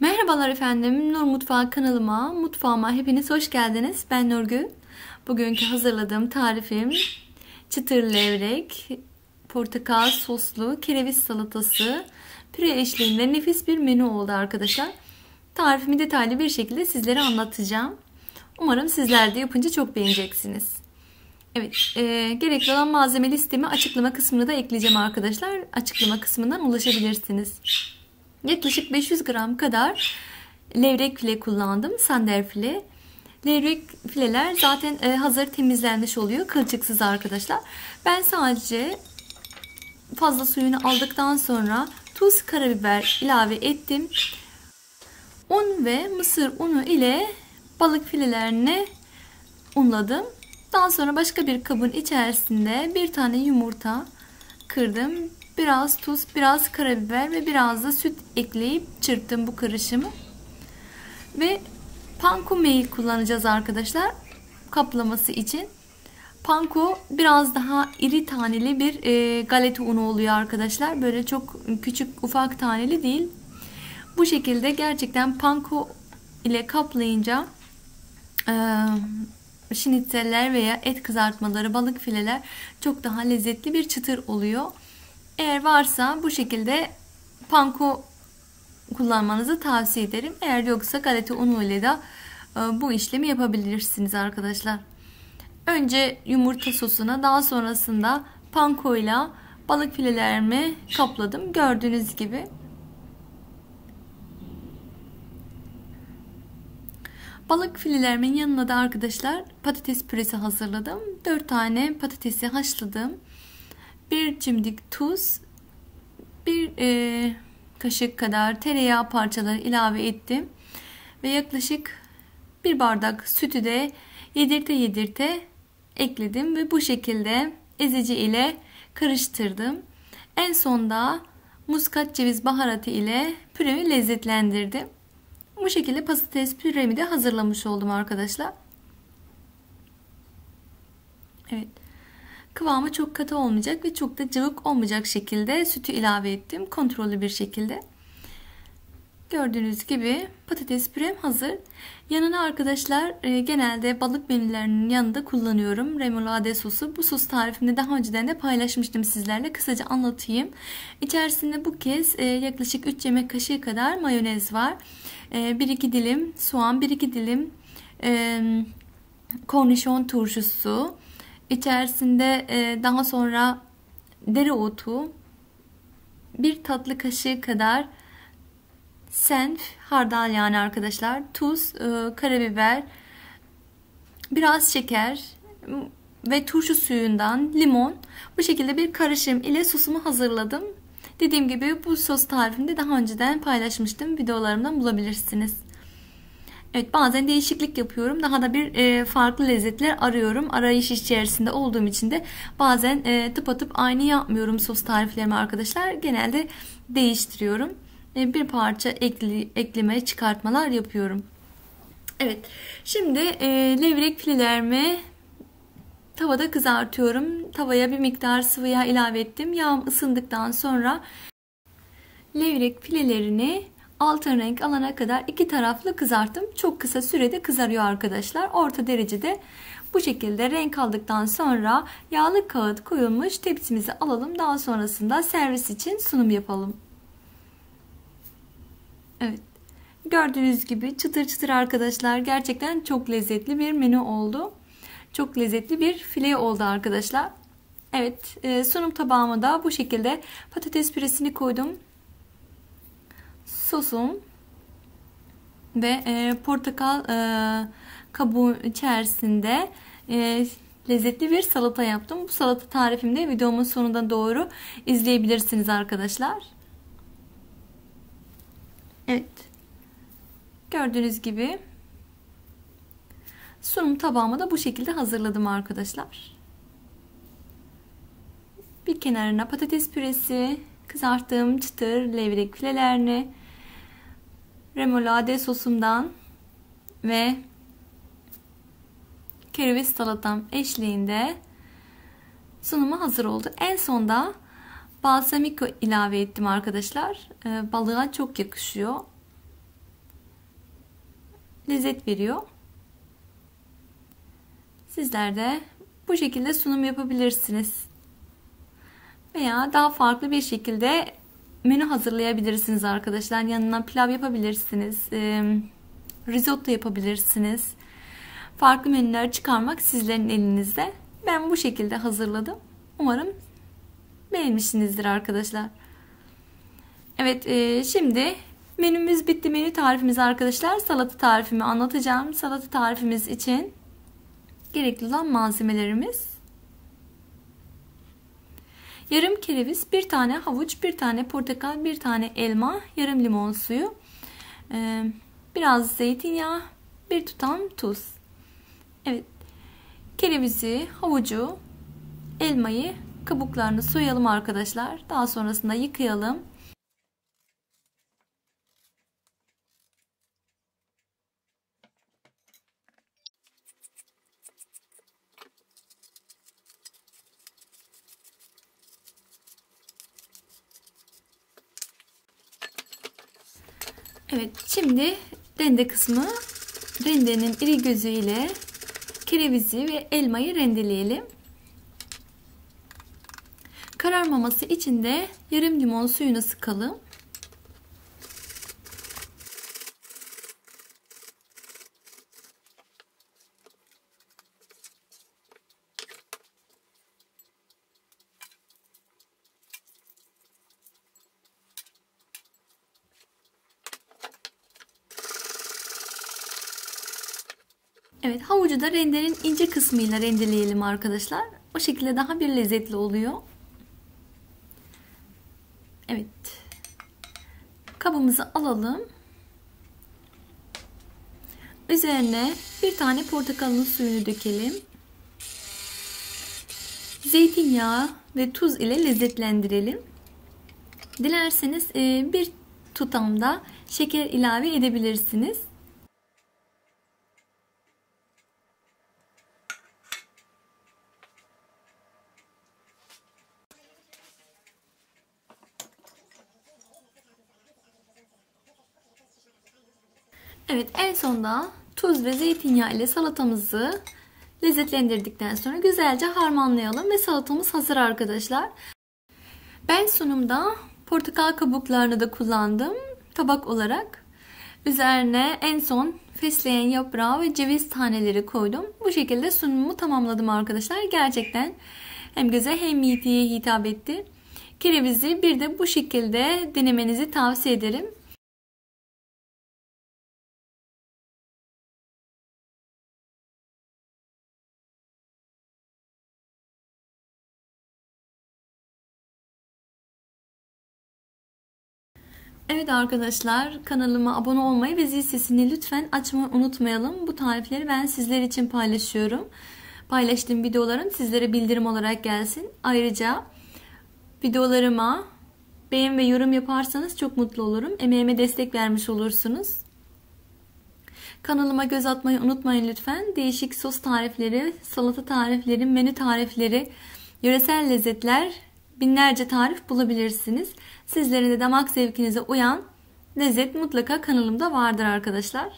Merhabalar efendim. Nur Mutfağı kanalıma, mutfağıma hepiniz hoş geldiniz. Ben Nurgül. Bugünkü hazırladığım tarifim çıtır levrek, portakal soslu kereviz salatası, püre eşliğinde nefis bir menü oldu arkadaşlar. Tarifimi detaylı bir şekilde sizlere anlatacağım. Umarım sizler de yapınca çok beğeneceksiniz. Evet, e, gerekli olan malzeme listemi açıklama kısmına da ekleyeceğim arkadaşlar. Açıklama kısmından ulaşabilirsiniz. Yaklaşık 500 gram kadar levrek file kullandım. Sander file. Levrek fileler zaten e, hazır temizlenmiş oluyor. Kılçıksız arkadaşlar. Ben sadece fazla suyunu aldıktan sonra tuz, karabiber ilave ettim. Un ve mısır unu ile balık filelerini unladım. Daha sonra başka bir kabın içerisinde bir tane yumurta kırdım biraz tuz, biraz karabiber ve biraz da süt ekleyip çırptım bu karışımı. Ve panko pankumeyi kullanacağız arkadaşlar kaplaması için. Panko biraz daha iri taneli bir e, galeta unu oluyor arkadaşlar. Böyle çok küçük ufak taneli değil. Bu şekilde gerçekten panko ile kaplayınca e, şinitseller veya et kızartmaları, balık fileler çok daha lezzetli bir çıtır oluyor. Eğer varsa bu şekilde panko kullanmanızı tavsiye ederim. Eğer yoksa galeta unu ile de bu işlemi yapabilirsiniz arkadaşlar. Önce yumurta sosuna daha sonrasında panko ile balık filelerimi kapladım. Gördüğünüz gibi. Balık filelerimin yanına da arkadaşlar patates püresi hazırladım. 4 tane patatesi haşladım bir cimdik tuz, bir e, kaşık kadar tereyağı parçaları ilave ettim. Ve yaklaşık bir bardak sütü de yedirte yedirte ekledim ve bu şekilde ezici ile karıştırdım. En sonda muskat ceviz baharatı ile püremi lezzetlendirdim. Bu şekilde patates püremi de hazırlamış oldum arkadaşlar. Evet. Kıvamı çok katı olmayacak ve çok da cıvık olmayacak şekilde sütü ilave ettim. Kontrollü bir şekilde. Gördüğünüz gibi patates pürem hazır. Yanına arkadaşlar e, genelde balık menülerinin yanında kullanıyorum. Remoulade sosu. Bu sos tarifini daha önceden de paylaşmıştım sizlerle. Kısaca anlatayım. İçerisinde bu kez e, yaklaşık 3 yemek kaşığı kadar mayonez var. 1-2 e, dilim soğan, 1-2 dilim e, kornişon turşusu, İçerisinde e, daha sonra dereotu, bir tatlı kaşığı kadar senf, hardal yani arkadaşlar, tuz, e, karabiber, biraz şeker ve turşu suyundan limon. Bu şekilde bir karışım ile sosumu hazırladım. Dediğim gibi bu sos tarifini de daha önceden paylaşmıştım. Videolarımdan bulabilirsiniz. Evet bazen değişiklik yapıyorum. Daha da bir e, farklı lezzetler arıyorum. Arayış içerisinde olduğum için de bazen e, atıp aynı yapmıyorum sos tariflerimi arkadaşlar. Genelde değiştiriyorum. E, bir parça ekli, ekleme çıkartmalar yapıyorum. Evet şimdi e, levrek filelerimi tavada kızartıyorum. Tavaya bir miktar sıvı yağ ilave ettim. Yağım ısındıktan sonra levrek filelerini altın renk alana kadar iki taraflı kızarttım. Çok kısa sürede kızarıyor arkadaşlar. Orta derecede bu şekilde renk aldıktan sonra yağlı kağıt koyulmuş tepsimizi alalım. Daha sonrasında servis için sunum yapalım. Evet. Gördüğünüz gibi çıtır çıtır arkadaşlar gerçekten çok lezzetli bir menü oldu. Çok lezzetli bir file oldu arkadaşlar. Evet e, sunum tabağıma da bu şekilde patates püresini koydum sosum ve e, portakal e, kabuğu içerisinde e, lezzetli bir salata yaptım. Bu salata tarifimde videomun sonunda doğru izleyebilirsiniz arkadaşlar. Evet. Gördüğünüz gibi sunum tabağımı da bu şekilde hazırladım arkadaşlar. Bir kenarına patates püresi, kızarttığım çıtır levrek filelerini remolade sosumdan ve kereviz salatam eşliğinde sunumu hazır oldu. En sonda balsamico ilave ettim arkadaşlar. Ee, balığa çok yakışıyor. Lezzet veriyor. Sizler de bu şekilde sunum yapabilirsiniz veya daha farklı bir şekilde menü hazırlayabilirsiniz arkadaşlar. Yanına pilav yapabilirsiniz. E, risotto yapabilirsiniz. Farklı menüler çıkarmak sizlerin elinizde. Ben bu şekilde hazırladım. Umarım beğenmişsinizdir arkadaşlar. Evet e, şimdi menümüz bitti. Menü tarifimiz arkadaşlar. Salata tarifimi anlatacağım. Salata tarifimiz için gerekli olan malzemelerimiz Yarım kereviz, bir tane havuç, bir tane portakal, bir tane elma, yarım limon suyu, e, biraz zeytinyağı, bir tutam tuz. Evet. Kerevizi, havucu, elmayı kabuklarını soyalım arkadaşlar. Daha sonrasında yıkayalım. Evet şimdi rende kısmı rendenin iri gözüyle kerevizi ve elmayı rendeleyelim. Kararmaması için de yarım limon suyunu sıkalım. Evet havucu da renderin ince kısmıyla rendeleyelim arkadaşlar. O şekilde daha bir lezzetli oluyor. Evet. Kabımızı alalım. Üzerine bir tane portakalın suyunu dökelim. Zeytinyağı ve tuz ile lezzetlendirelim. Dilerseniz e, bir tutamda şeker ilave edebilirsiniz. Evet en sonda tuz ve zeytinyağı ile salatamızı lezzetlendirdikten sonra güzelce harmanlayalım ve salatamız hazır arkadaşlar. Ben sunumda portakal kabuklarını da kullandım tabak olarak. Üzerine en son fesleğen yaprağı ve ceviz taneleri koydum. Bu şekilde sunumumu tamamladım arkadaşlar. Gerçekten hem göze hem mideye hitap etti. Kerevizi bir de bu şekilde denemenizi tavsiye ederim. Evet arkadaşlar kanalıma abone olmayı ve zil sesini lütfen açmayı unutmayalım. Bu tarifleri ben sizler için paylaşıyorum. Paylaştığım videoların sizlere bildirim olarak gelsin. Ayrıca videolarıma beğen ve yorum yaparsanız çok mutlu olurum. Emeğime destek vermiş olursunuz. Kanalıma göz atmayı unutmayın lütfen. Değişik sos tarifleri, salata tarifleri, menü tarifleri, yöresel lezzetler binlerce tarif bulabilirsiniz. Sizlerin de damak zevkinize uyan lezzet mutlaka kanalımda vardır arkadaşlar.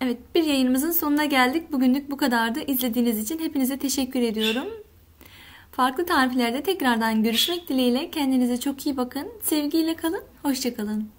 Evet bir yayınımızın sonuna geldik. Bugünlük bu kadardı. İzlediğiniz için hepinize teşekkür ediyorum. Farklı tariflerde tekrardan görüşmek dileğiyle. Kendinize çok iyi bakın. Sevgiyle kalın. Hoşçakalın.